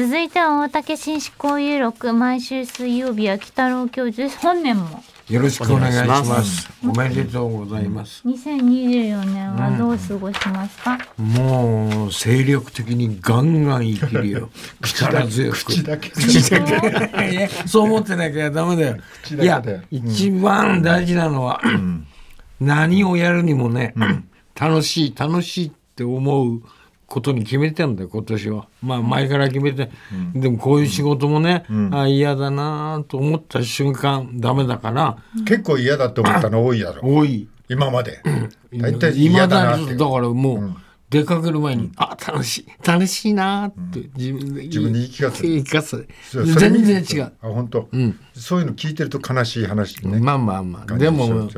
続いては大竹新執行猶録毎週水曜日は北郎教授で本年もよろしくお願いしますおめでとうございます2024年はどう過ごしますか、うん、もう精力的にガンガン生きるよ 力強く口だけそう思ってなきゃダメだよいや、うん、一番大事なのは、うん、何をやるにもね楽しい楽しいって思うことに決めてんだよ今年はまあ前から決めて、うん、でもこういう仕事もね、うん、あ嫌だなと思った瞬間ダメだから、結構嫌だと思ったの多いやろ多い今まで大体嫌だなってだからもう、出かける前に、うん、あ楽しい楽しいなって自分で、うん、自分に言い聞かせ言聞かせ全然違うあ本当、うん、そういうの聞いてると悲しい話ねまあまあまあでも、うん、こ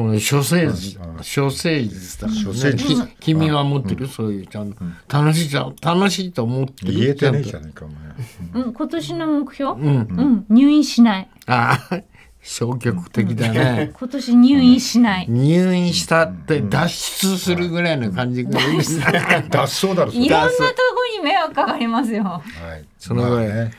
の処世術処世術だ処世術君は持ってる、そういうちゃんと、楽しいじゃん楽しいと思ってる言えてねえじゃねえかお前、うん、今年の目標、うんうん、入院しないああ消極的だね。今年入院しない。入院したって脱出するぐらいの感じがいいです 脱走だろ。いろんなとこに迷惑かかりますよ。はい。そのぐらい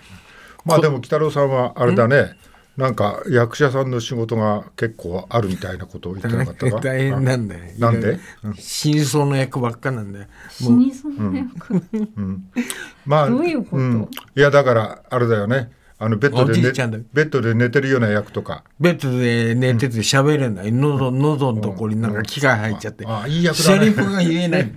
まあでも北郎さんはあれだね。なんか役者さんの仕事が結構あるみたいなことを言ってなかったか 大変なんだよなんで死にそうな役ばっかなんだよ死にそうな役、うんまあどういうこと、いやだからあれだよねあのベッドで寝ベッドで寝てるような役とか。ベッドで寝てて喋れない、うん、喉喉のところになんか気が入っちゃって、うんうん、あいい役だ、ね、セリフが言えない。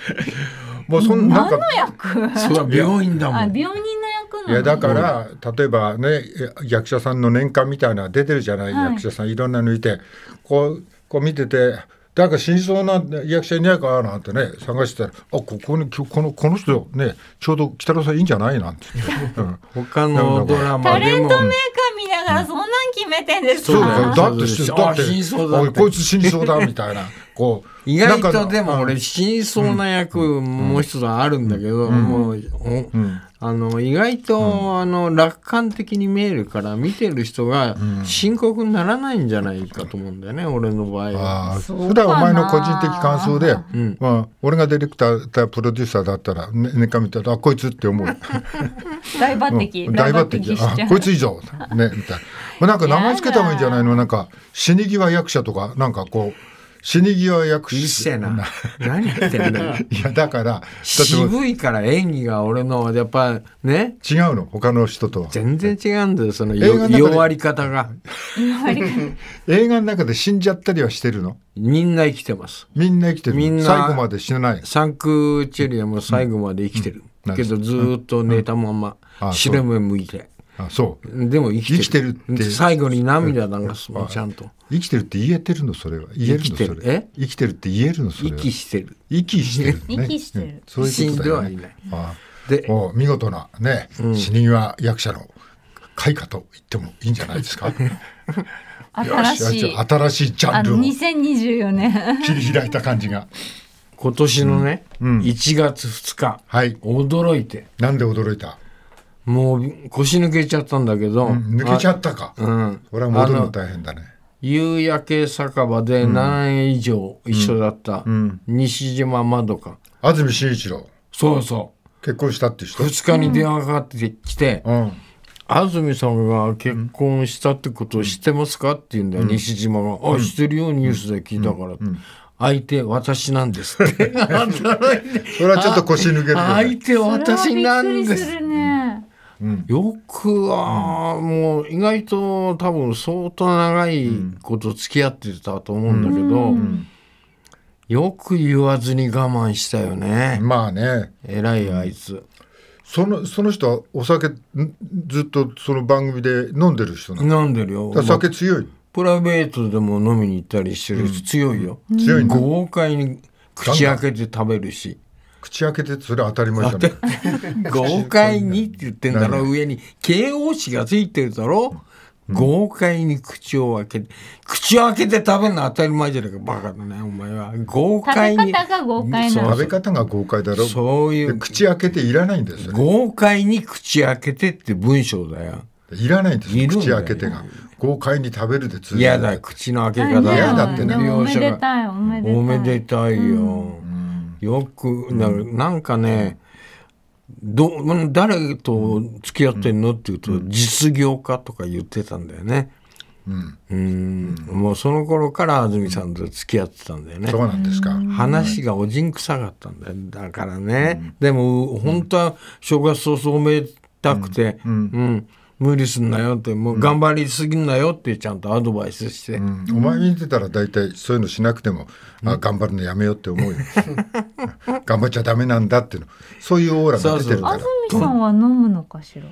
もうそんなんかそう病院だもん。病人の役の。いやだから例えばね役者さんの年間みたいな出てるじゃない、はい、役者さんいろんな抜いてこうこう見てて。なんか死にそうな役者いないかなんてね探してたらあここにこのこの人ねちょうど北野さんいいんじゃないなんて、他のドラマタレントメーカー見ながらそんなん決めてんですか、うん、そうだだってだってだってこいつ死にそうだみたいなこう意外とでも俺死にそうな役もう一つあるんだけど、もう、うんあの意外と、うん、あの楽観的に見えるから見てる人が深刻にならないんじゃないかと思うんだよね、うん、俺の場合は。普段お前の個人的感想で、うん、まあ、俺がディレクターだプロデューサーだったら寝、間、ね、見たら「あこいつ」って思う。大抜擢大抜擢あこいつ以上ねみたいな。なんか名前つけた方がいいんじゃないのなんか死に際役者とかなんかこう。死に際役者。一世な。何言ってんだ いや、だから、渋いから演技が俺の、やっぱね。違うの、他の人とは。全然違うんだよ、その弱り方が。映画の中で死んじゃったりはしてるのみんな生きてます。みんな生きてる。みんな。最後まで死なない。サンクチェリアも最後まで生きてる。うん、けど、ずっと寝たまま、白目向いて。あそうでも生きてるって最後に涙流すもんちゃんと生きてるって言えてるのそれは言えるのそれ生きてるって言えるのそれ息してる 息してる、ね、息してる、そういうことだよ、ね、死んではいないあで見事なね、死人は役者の開花と言ってもいいんじゃないですか 新しい新しいジャンルを2024年切り開いた感じが今年のね、うん、1月2日、はい、驚いてなんで驚いたもう腰抜けちゃったんだけど、うん、抜けちゃったか、うん、俺は戻るの大変だね夕焼け酒場で7年以上一緒だった、うん、西島まどか安住紳一郎そうそう結婚したって人2日に電話かかってきて、安住さんが結婚したってことを知ってますか?」って言うんだよ、西島が「あ知ってるよニュースで聞いたから」相手私なんですって。それはちょっと腰抜ける、ね、相手私なんです。すね、よくは、もう意外と多分相当長いこと付き合ってたと思うんだけど、よく言わずに我慢したよねまあね偉いあいつ。そのその人はお酒ずっとその番組で飲んでる人なの飲んでるよ酒強い、まあ、プライベートでも飲みに行ったりしてる人、強いよ、強い豪快に口開けて食べるし口開けてそれ当たり前じゃない 豪快にって言ってんだろ上に形容詞がついてるだろ、うん、豪快に口を開けて口を開けて食べるの当たり前じゃないかバカだねお前は豪快に食べ方が豪快食べ方が豪快だろそういう口開けていらないんですよ、ね、豪快に口開けてって文章だよいらないんです口開けてが豪快に食べるで通じるいやだ口の開け方嫌だってねおめでたいおめでたいよ、よくなる、なんかねど誰と付き合ってんのって言うと、実業家とか言ってたんだよね。うん、うんもうその頃から安住さんと付き合ってたんだよね。そうなんですか。話がおじんくさかったんだよ。だからね、うん、でも本当は正月早々めたくて、うん、うん無理すんなよってもう頑張りすぎんなよってちゃんとアドバイスして、うん、お前ってたら大体そういうのしなくても、うん、あ頑張るのやめようって思うよ 頑張っちゃダメなんだっていうのそういうオーラが出てるから安住さんは飲むのかしら、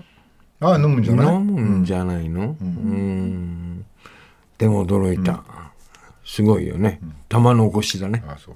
ああ飲むんじゃない飲むんじゃないの、うん、うんでも驚いた、すごいよね玉のこしだねあそう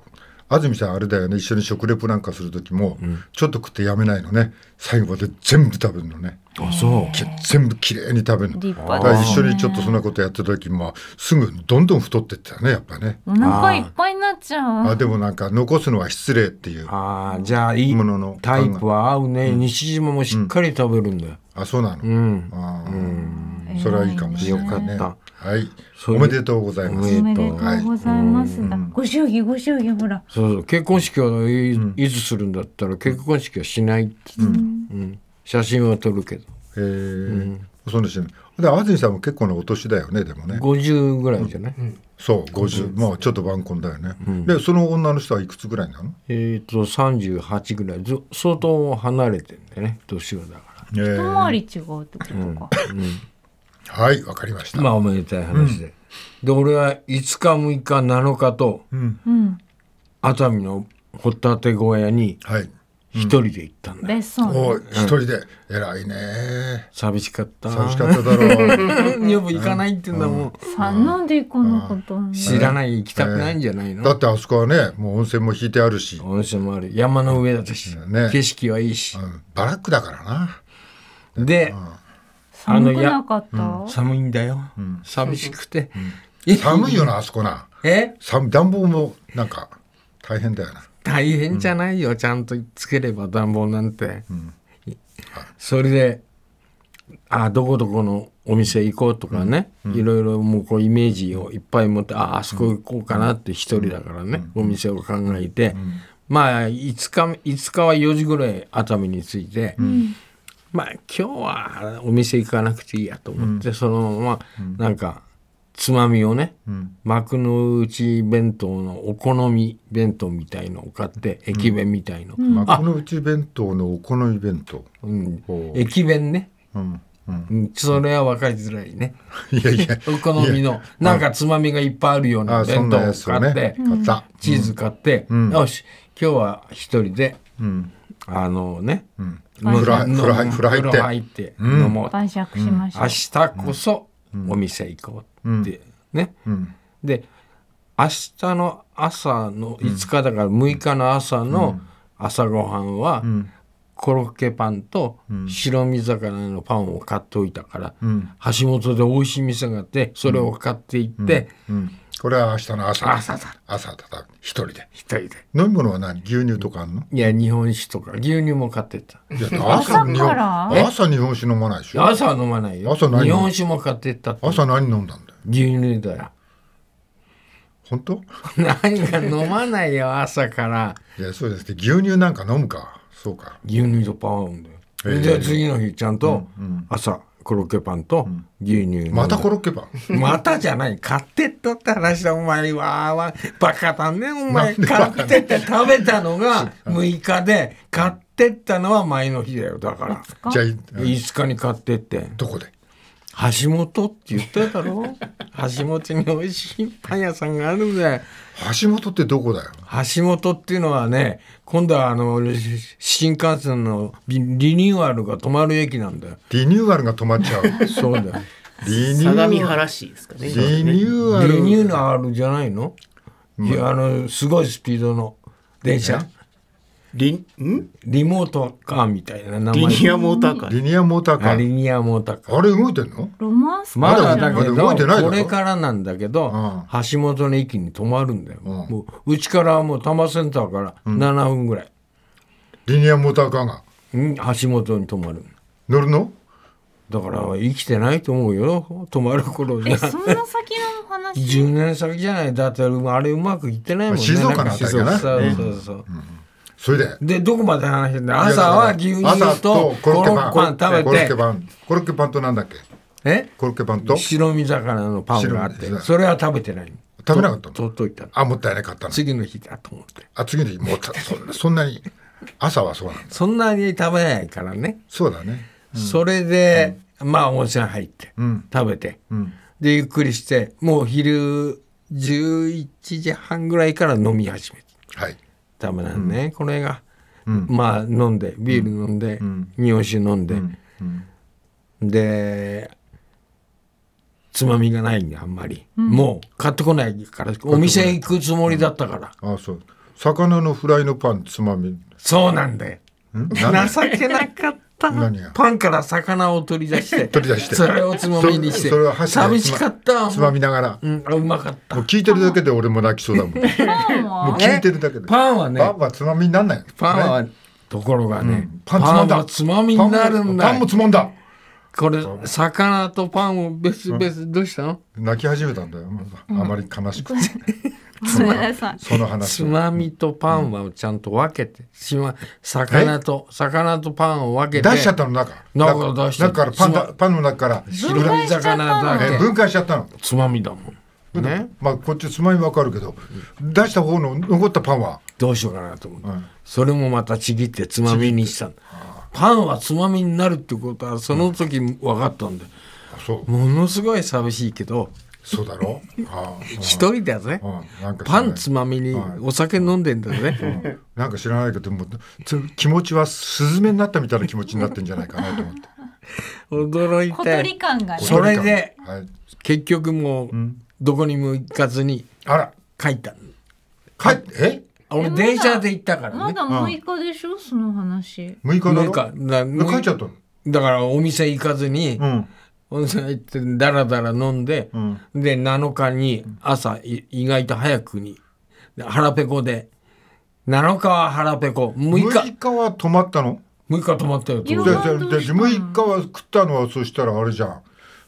安住さんあれだよね一緒に食レポなんかする時も、うん、ちょっと食ってやめないのね最後まで全部食べるのねあそう全部きれいに食べるの立派だ、ね、一緒にちょっとそんなことやってた時もすぐどんどん太ってったねやっぱねお腹いっぱいになっちゃうあでもなんか残すのは失礼っていうあじゃあいいもののタイプは合うね、うん、西島もしっかり食べるんだよ、うん、あそうなのうん、あうん、それはいいかもしれないねよかったはい。おめでとうございます。おめでとうございます。ご祝儀、ご祝儀、ほら。そうそう、結婚式をい、いつするんだったら、結婚式はしないうん。写真は撮るけど。ええ。そうですね。で、安住さんも結構なお年だよね、でもね。五十ぐらいじゃない。そう、五十、まあ、ちょっと晩婚だよね。で、その女の人はいくつぐらいなの。えっと、三十八ぐらい、相当離れてんだよね、年はだから。一回り違うってことか。うん。はいわかりましたまあおめでたい話で、うん、で俺は5日6日7日と、うん、熱海のホタテ小屋に一人で行ったんだよ、うん、一人で偉いね寂しかった寂しかっただろう 女房行かないって言うんだもん、さなんでこのこと知らない行きたくないんじゃないの、えー、だってあそこはねもう温泉も引いてあるし温泉もある山の上だし、ね、景色はいいし、バラックだからなで、うん寒くなかった、寒いんだよ、寂しくて、寒いよなあそこなえ寒暖房もなんか大変だよな大変じゃないよ、ちゃんとつければ暖房なんて、それであどこどこのお店行こうとかね、いろいろもうこうイメージをいっぱい持ってああそこ行こうかなって一人だからね、お店を考えて、まあ5日 ,5 日は4時ぐらい熱海に着いて、まあ今日はお店行かなくていいやと思って、そのままなんかつまみをね、幕の内弁当のお好み弁当みたいのを買って駅弁みたいの、幕の内弁当のお好み弁当、うん、駅弁ね、うんそれは分かりづらいね いやいや お好みのなんかつまみがいっぱいあるような弁当を買って、チーズ買って、よし今日は一人で、あのね、うんフライフライフライてって飲もう、晩酌しまし明日こそお店行こうってね、で明日の朝の5日だから6日の朝の朝ごはんは、コロッケパンと白身魚のパンを買っておいたから、橋本で美味しい店があってそれを買っていって、これは明日の朝。朝だ。朝だ。一人で。一人で。飲み物は何牛乳とかあんのいや、日本酒とか。牛乳も買ってた。朝日本朝日本酒飲まないでしょ。朝飲まないよ。朝何日本酒も買ってった朝何飲んだんだよ。牛乳だよ。本当何か飲まないよ、朝から。いや、そうですね。牛乳なんか飲むか。そうか。牛乳とパワー飲んで。えじゃあ次の日、ちゃんと朝。コロッケパンと牛乳、うん、またコロッケパンまたじゃない買ってったって話だお前ははバカだねお前買ってって食べたのが6日で買ってったのは前の日だよだからじゃあ5日に買ってってどこで橋本って言っただろ 橋本に美味しいパン屋さんがあるんだよ橋本ってどこだよ橋本っていうのはね今度はあの新幹線のリニューアルが止まる駅なんだよリニューアルが止まっちゃうそうだよ相模原市ですかねリニューアルリニューアルじゃないの、まあ、いやあのすごいスピードの電車、ねリんリモートカーみたいな名前リニアモーターカーリニアモーターカーリニアモーターカーあれ動いてんのロマンスカーまだだけどこれからなんだけど、橋本の駅に止まるんだよ、もううちからもう多摩センターから7分ぐらい、リニアモーターカーがん橋本に止まる乗るのだから生きてないと思うよ止まる頃じゃそんな先の話10 年先じゃないだってあれうまくいってないもんね静岡のあたりかなそうそうそう、それでで、どこまで話してんだ朝は牛乳とコロッケパン食べて。コロッケパン。コロッケパンとなんだっけえコロッケパンと白身魚のパンがあって、それは食べてない。食べなかったの取っといたあ、もったいなかったの。次の日だと思って。あ、次の日、もうそそんなに、朝はそうなんそんなに食べないからね。そうだね。それで、まあ温泉入って、うん、食べて、で、ゆっくりして、もう昼11時半ぐらいから飲み始めて。はい。ダメなんね、この映画、まあ飲んでビール飲んで、日本酒飲んで、でつまみがないんであんまり、もう買ってこないからお店行くつもりだったから、あそう魚のフライのパンつまみそうなんだよ 情けなかった。パンから魚を取り出して、取り出してそれをつまみにして、それは箸寂しかった。つまみながら、うん、うまかった。もう聞いてるだけで俺も泣きそうだもん。もう聞いてるだけで。パンはね、パンはつまみになんない。パンは、ところがね、パンつまんつまみになるんだ。パンもつまんだ。これ魚とパンを別々どうしたの、泣き始めたんだよ、あまり悲しくて。その話つまみとパンはちゃんと分けて、しま魚と魚とパンを分けて出しちゃったの中中出し中からパンパンの中から分解しちゃったの分解しちゃったのつまみだもんね、まあこっちつまみ分かるけど、出した方の残ったパンはどうしようかなと思って、それもまたちぎってつまみにしたパンはつまみになるってことはその時分かったんで、ものすごい寂しいけどそうだろ う、一人だぜ、なパンつまみにお酒飲んでんだよね、なんか知らないけども気持ちはスズメになったみたいな気持ちになってんじゃないかなと思って驚いてそれで、結局もう、どこにも行かずにあら帰った帰っえ俺電車で行ったからねまだ6日でしょ、その話6日だろ6日だからお店行かずに、行ってだらだら飲んで、うん、で、7日に朝、意外と早くに、腹ペコで、7日は腹ペコ、6日。6日は止まったの ?6 日止まったよ、当で、6日は食ったのは、そしたらあれじゃん。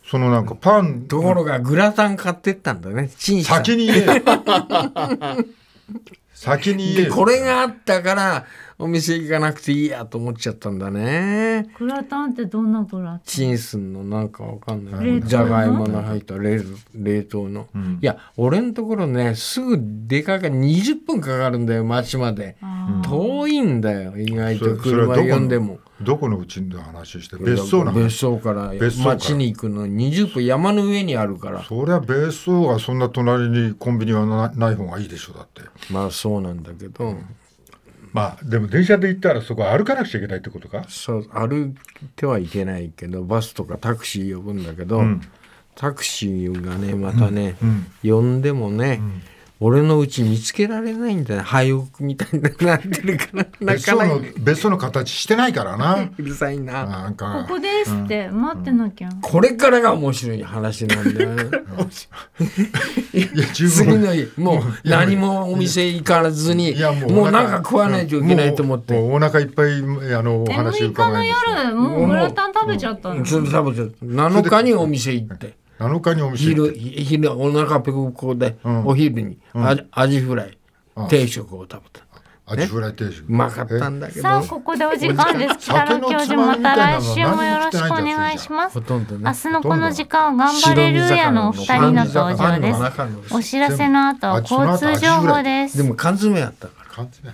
そのなんかパン。ところがグラタン買ってったんだね。先に言え。先にでこれがあったからお店行かなくていいやと思っちゃったんだねグラタンってどんなグラタンチンスンのなんかわかんないじゃがいもの入った冷冷凍の、うん、いや俺のところねすぐ出かけ20分かかるんだよ町まで遠いんだよ意外と車呼んでもどこのうちの話して別荘の別荘から町に行くの20分山の上にあるからそりゃ別荘がそんな隣にコンビニはなない方がいいでしょだってまあそうなんだけど、うん、まあでも電車で行ったらそこ歩かなくちゃいけないってことかそう歩いてはいけないけどバスとかタクシー呼ぶんだけど、うん、タクシーがねまたね、うん、呼んでもね、俺のうち見つけられないんだよ廃屋みたいになってるから別荘の別荘の形してないからな うるさいななんかここですって、うん、待ってなきゃこれからが面白い話なんだよ いや十分もう何もお店行かずにもうなんか食わないといけないと思ってお腹いっぱいあのお話伺いました6日の夜もうグラタン食べちゃったの、7日にお店行って日にお店昼昼お腹ペコペコで、お昼にアジ,、アジフライ定食を食べた。アジフライ定食、うまかったんだけどさあここでお時間です北野教授また来週もよろしくお願いしますほとんどね、明日のこの時間は頑張れるやのお二人の登場ですお知らせの後は交通情報ですでも缶詰やったから缶詰